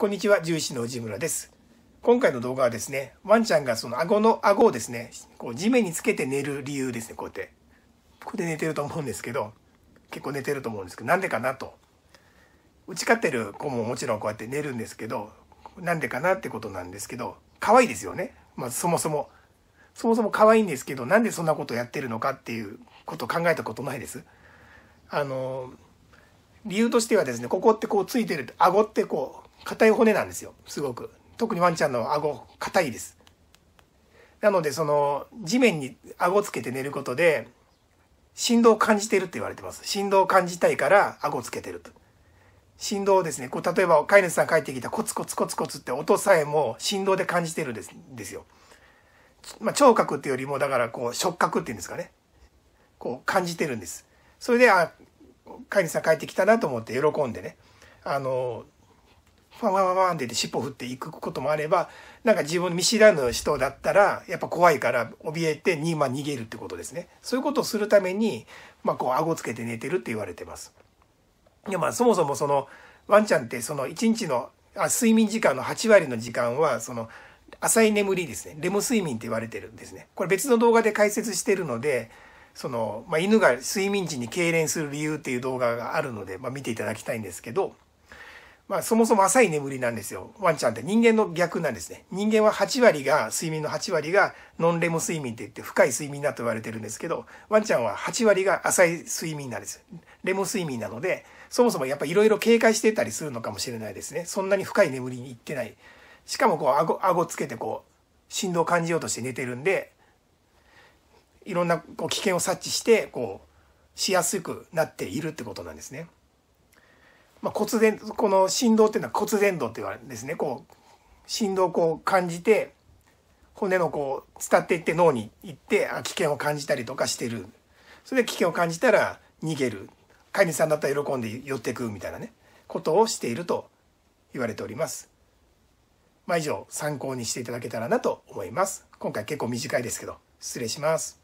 こんにちは、獣医師の藤村です。今回の動画はですね、ワンちゃんがその顎の、顎をですね、こう地面につけて寝る理由ですね、こうやって。ここで寝てると思うんですけど、結構寝てると思うんですけど、なんでかなと。打ち勝ってる子ももちろんこうやって寝るんですけど、なんでかなってことなんですけど、可愛いですよね。まそもそも。そもそも可愛いんですけど、なんでそんなことやってるのかっていうことを考えたことないです。あの、理由としてはですね、ここってこうついてる、顎ってこう硬い骨なんですよすごく特にワンちゃんの顎硬いですなのでその地面に顎つけて寝ることで振動を感じてるって言われてます振動を感じたいから顎つけてると振動をですねこう例えば飼い主さん帰ってきたコツコツコツコツって音さえも振動で感じてるんですですよ、まあ、聴覚っていうよりもだからこう触覚っていうんですかねこう感じてるんですそれであ飼い主さん帰ってきたなと思って喜んでねあのファンファンファンって言って尻尾振っていくこともあれば、なんか自分見知らぬ人だったら、やっぱ怖いから怯えてに、まあ、逃げるってことですね。そういうことをするために、まあこう顎つけて寝てるって言われてます。でまあそもそもそのワンちゃんってその1日のあ睡眠時間の8割の時間はその浅い眠りですね。レム睡眠って言われてるんですね。これ別の動画で解説してるので、その、まあ、犬が睡眠時に痙攣する理由っていう動画があるので、まあ、見ていただきたいんですけど、まあ、そもそも浅い眠りなんですよ。ワンちゃんって人間の逆なんですね。人間は8割が、睡眠の8割がノンレム睡眠って言って深い睡眠だと言われてるんですけど、ワンちゃんは8割が浅い睡眠なんです。レム睡眠なので、そもそもやっぱいろいろ警戒してたりするのかもしれないですね。そんなに深い眠りに行ってない。しかもこう、顎、顎つけてこう、振動を感じようとして寝てるんで、いろんなこう危険を察知して、こう、しやすくなっているってことなんですね。まあ、骨伝この振動っていうのは骨伝導って言われるんですねこう振動をこう感じて骨のこう伝っていって脳に行って危険を感じたりとかしてるそれで危険を感じたら逃げる飼い主さんだったら喜んで寄ってくみたいなねことをしていると言われております。まあ、以上参考にしていただけたらなと思います。今回結構短いですけど失礼します。